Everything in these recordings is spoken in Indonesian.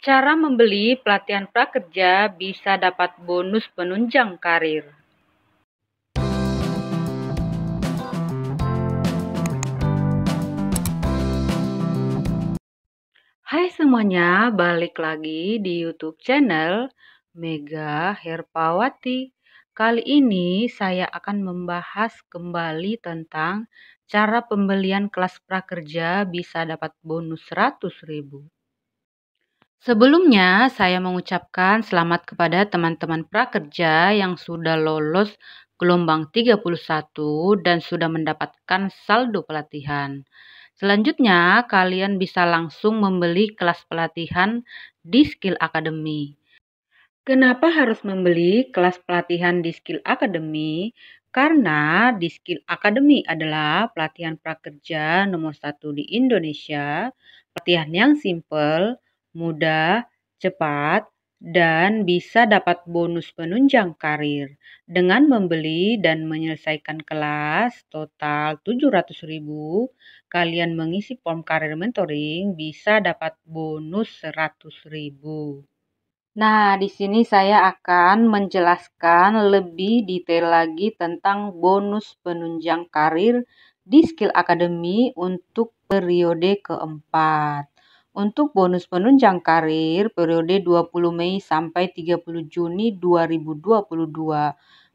Cara membeli pelatihan prakerja bisa dapat bonus penunjang karir. Hai semuanya, balik lagi di YouTube channel Mega Herpawati. Kali ini saya akan membahas kembali tentang cara pembelian kelas prakerja bisa dapat bonus 100.000. Sebelumnya, saya mengucapkan selamat kepada teman-teman prakerja yang sudah lolos gelombang 31 dan sudah mendapatkan saldo pelatihan. Selanjutnya, kalian bisa langsung membeli kelas pelatihan di Skill Academy. Kenapa harus membeli kelas pelatihan di Skill Academy? Karena di Skill Academy adalah pelatihan prakerja nomor satu di Indonesia, pelatihan yang simple, mudah, cepat, dan bisa dapat bonus penunjang karir dengan membeli dan menyelesaikan kelas total 700.000 kalian mengisi form karir mentoring bisa dapat bonus 100.000 Nah, di sini saya akan menjelaskan lebih detail lagi tentang bonus penunjang karir di Skill Academy untuk periode keempat untuk bonus penunjang karir periode 20 Mei sampai 30 Juni 2022.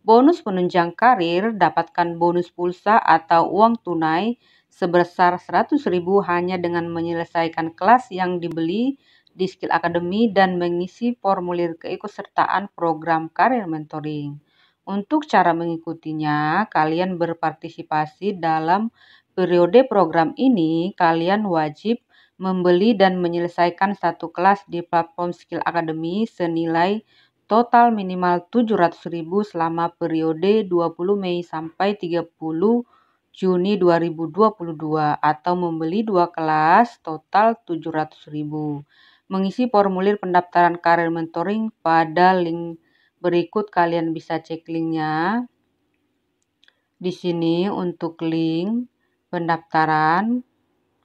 Bonus penunjang karir dapatkan bonus pulsa atau uang tunai sebesar 100.000 hanya dengan menyelesaikan kelas yang dibeli di Skill Academy dan mengisi formulir keikutsertaan program karir mentoring. Untuk cara mengikutinya, kalian berpartisipasi dalam periode program ini, kalian wajib membeli dan menyelesaikan satu kelas di platform Skill Academy senilai total minimal 700.000 selama periode 20 Mei sampai 30 Juni 2022 atau membeli dua kelas total 700.000. Mengisi formulir pendaftaran karir mentoring pada link berikut kalian bisa cek linknya di sini untuk link pendaftaran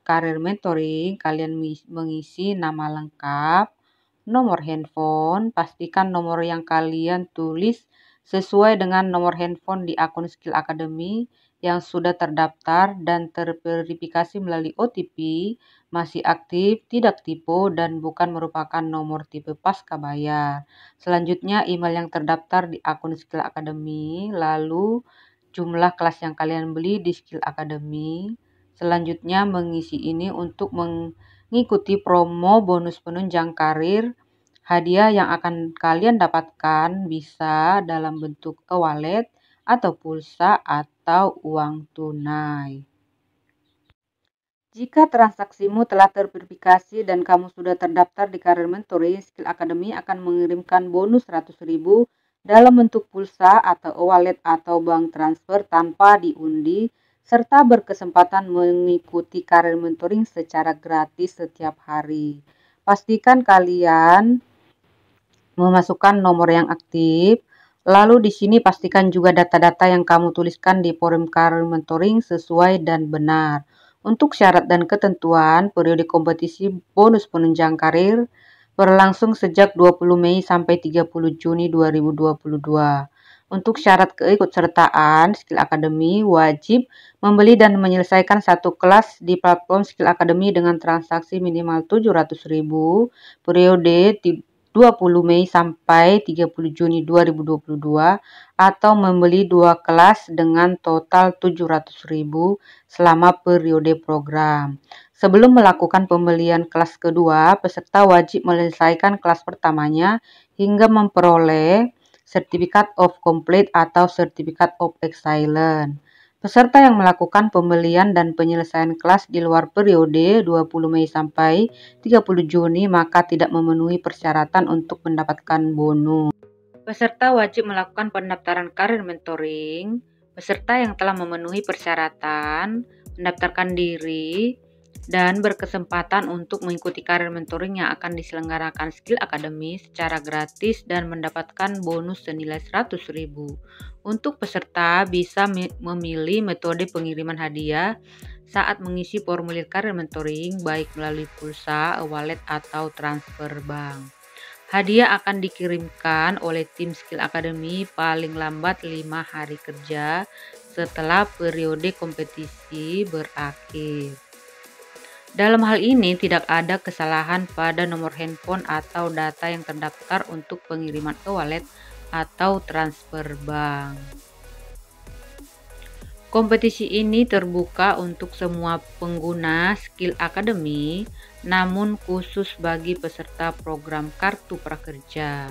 karir mentoring, kalian mengisi nama lengkap, nomor handphone, pastikan nomor yang kalian tulis sesuai dengan nomor handphone di akun Skill Academy yang sudah terdaftar dan terverifikasi melalui OTP, masih aktif, tidak tipu, dan bukan merupakan nomor tipe pasca bayar. Selanjutnya, email yang terdaftar di akun Skill Academy, lalu jumlah kelas yang kalian beli di Skill Academy, Selanjutnya mengisi ini untuk mengikuti promo bonus penunjang karir. Hadiah yang akan kalian dapatkan bisa dalam bentuk e-wallet atau pulsa atau uang tunai. Jika transaksimu telah terverifikasi dan kamu sudah terdaftar di Career Mentoring, Skill Academy akan mengirimkan bonus 100.000 dalam bentuk pulsa atau e-wallet atau bank transfer tanpa diundi serta berkesempatan mengikuti karir mentoring secara gratis setiap hari. Pastikan kalian memasukkan nomor yang aktif. Lalu di sini pastikan juga data-data yang kamu tuliskan di forum karir mentoring sesuai dan benar. Untuk syarat dan ketentuan, periode kompetisi bonus penunjang karir berlangsung sejak 20 Mei sampai 30 Juni 2022. Untuk syarat keikutsertaan Skill Academy wajib membeli dan menyelesaikan satu kelas di platform Skill Academy dengan transaksi minimal 700.000 periode 20 Mei sampai 30 Juni 2022 atau membeli dua kelas dengan total 700.000 selama periode program. Sebelum melakukan pembelian kelas kedua, peserta wajib menyelesaikan kelas pertamanya hingga memperoleh Sertifikat of Complete atau sertifikat of Excellence. Peserta yang melakukan pembelian dan penyelesaian kelas di luar periode 20 Mei sampai 30 Juni maka tidak memenuhi persyaratan untuk mendapatkan bonus. Peserta wajib melakukan pendaftaran karir mentoring. Peserta yang telah memenuhi persyaratan mendaftarkan diri dan berkesempatan untuk mengikuti karir mentoring yang akan diselenggarakan Skill Academy secara gratis dan mendapatkan bonus senilai 100.000. Untuk peserta bisa memilih metode pengiriman hadiah saat mengisi formulir karir mentoring baik melalui pulsa, wallet atau transfer bank. Hadiah akan dikirimkan oleh tim Skill Academy paling lambat 5 hari kerja setelah periode kompetisi berakhir. Dalam hal ini, tidak ada kesalahan pada nomor handphone atau data yang terdaftar untuk pengiriman ke wallet atau transfer bank. Kompetisi ini terbuka untuk semua pengguna skill Academy, namun khusus bagi peserta program kartu prakerja.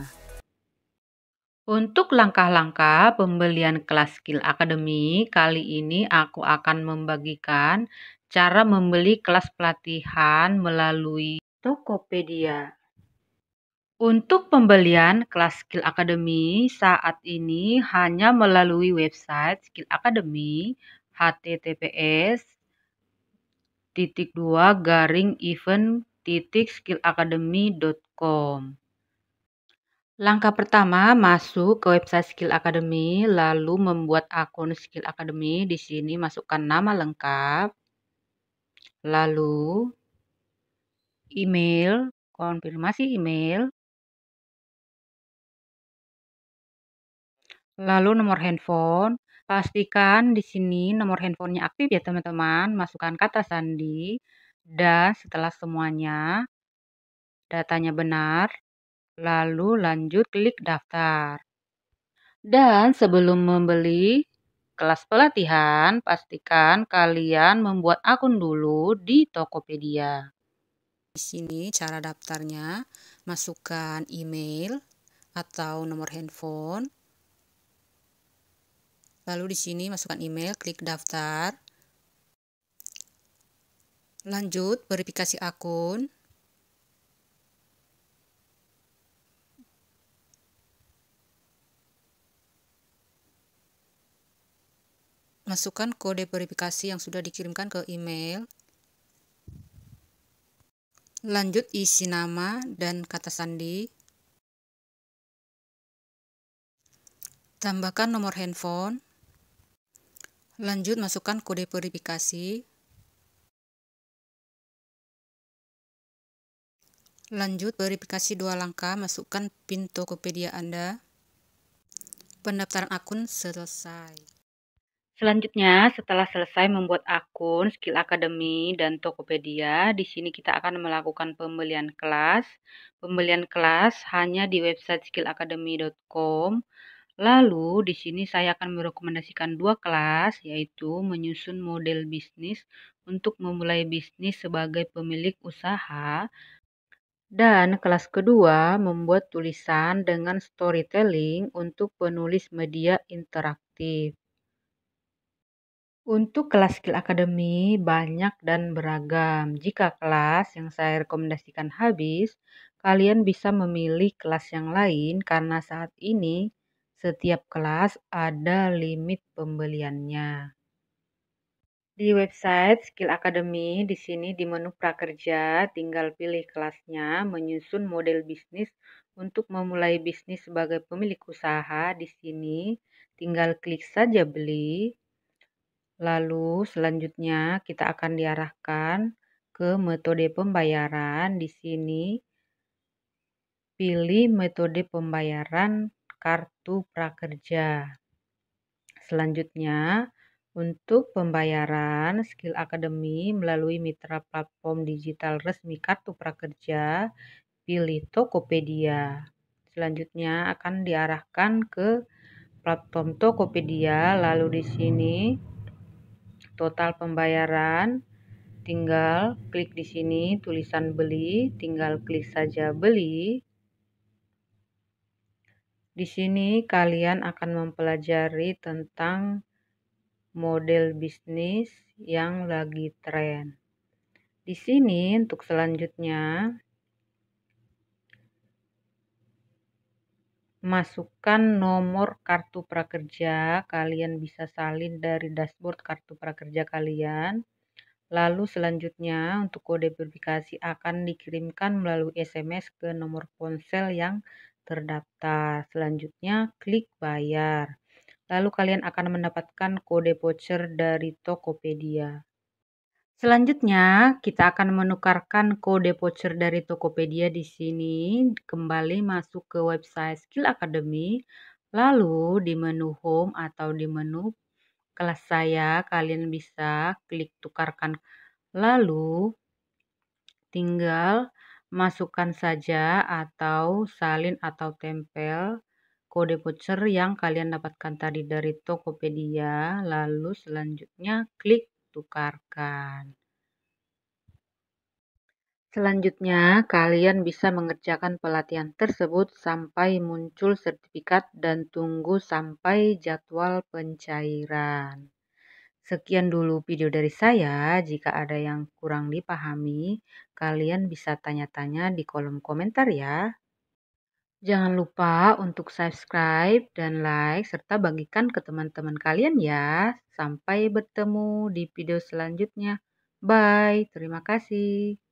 Untuk langkah-langkah pembelian kelas skill Academy kali ini aku akan membagikan cara membeli kelas pelatihan melalui Tokopedia. Untuk pembelian kelas Skill Academy saat ini hanya melalui website Skill Academy https titik dua garing event titik skillacademy.com. Langkah pertama masuk ke website Skill Academy lalu membuat akun Skill Academy. Di sini masukkan nama lengkap, Lalu email, konfirmasi email. Lalu nomor handphone, pastikan di sini nomor handphonenya aktif ya teman-teman. Masukkan kata sandi dan setelah semuanya datanya benar, lalu lanjut klik daftar. Dan sebelum membeli, kelas pelatihan, pastikan kalian membuat akun dulu di Tokopedia. Di sini cara daftarnya, masukkan email atau nomor handphone. Lalu di sini masukkan email, klik daftar. Lanjut verifikasi akun. Masukkan kode verifikasi yang sudah dikirimkan ke email. Lanjut isi nama dan kata sandi. Tambahkan nomor handphone. Lanjut masukkan kode verifikasi. Lanjut verifikasi dua langkah, masukkan PIN Tokopedia Anda. Pendaftaran akun selesai. Selanjutnya, setelah selesai membuat akun Skill Academy dan Tokopedia, di sini kita akan melakukan pembelian kelas. Pembelian kelas hanya di website skillacademy.com. Lalu, di sini saya akan merekomendasikan dua kelas, yaitu menyusun model bisnis untuk memulai bisnis sebagai pemilik usaha, dan kelas kedua membuat tulisan dengan storytelling untuk penulis media interaktif. Untuk kelas skill academy banyak dan beragam. Jika kelas yang saya rekomendasikan habis, kalian bisa memilih kelas yang lain karena saat ini setiap kelas ada limit pembeliannya. Di website Skill Academy, di sini di menu prakerja, tinggal pilih kelasnya, menyusun model bisnis untuk memulai bisnis sebagai pemilik usaha. Di sini tinggal klik saja beli. Lalu selanjutnya kita akan diarahkan ke metode pembayaran. Di sini pilih metode pembayaran kartu prakerja. Selanjutnya, untuk pembayaran Skill Academy melalui mitra platform digital resmi kartu prakerja, pilih Tokopedia. Selanjutnya akan diarahkan ke platform Tokopedia, lalu di sini total pembayaran tinggal klik di sini tulisan beli tinggal klik saja beli di sini kalian akan mempelajari tentang model bisnis yang lagi tren di sini untuk selanjutnya masukkan nomor kartu prakerja. Kalian bisa salin dari dashboard kartu prakerja kalian. Lalu selanjutnya untuk kode verifikasi akan dikirimkan melalui SMS ke nomor ponsel yang terdaftar. Selanjutnya klik bayar. Lalu kalian akan mendapatkan kode voucher dari Tokopedia. Selanjutnya, kita akan menukarkan kode voucher dari Tokopedia di sini. Kembali masuk ke website Skill Academy. Lalu di menu Home atau di menu kelas saya, kalian bisa klik tukarkan. Lalu tinggal masukkan saja atau salin atau tempel kode voucher yang kalian dapatkan tadi dari Tokopedia. Lalu selanjutnya klik tukarkan. Selanjutnya, kalian bisa mengerjakan pelatihan tersebut sampai muncul sertifikat dan tunggu sampai jadwal pencairan. Sekian dulu video dari saya. Jika ada yang kurang dipahami, kalian bisa tanya-tanya di kolom komentar ya. Jangan lupa untuk subscribe dan like, serta bagikan ke teman-teman kalian ya. Sampai bertemu di video selanjutnya. Bye, terima kasih.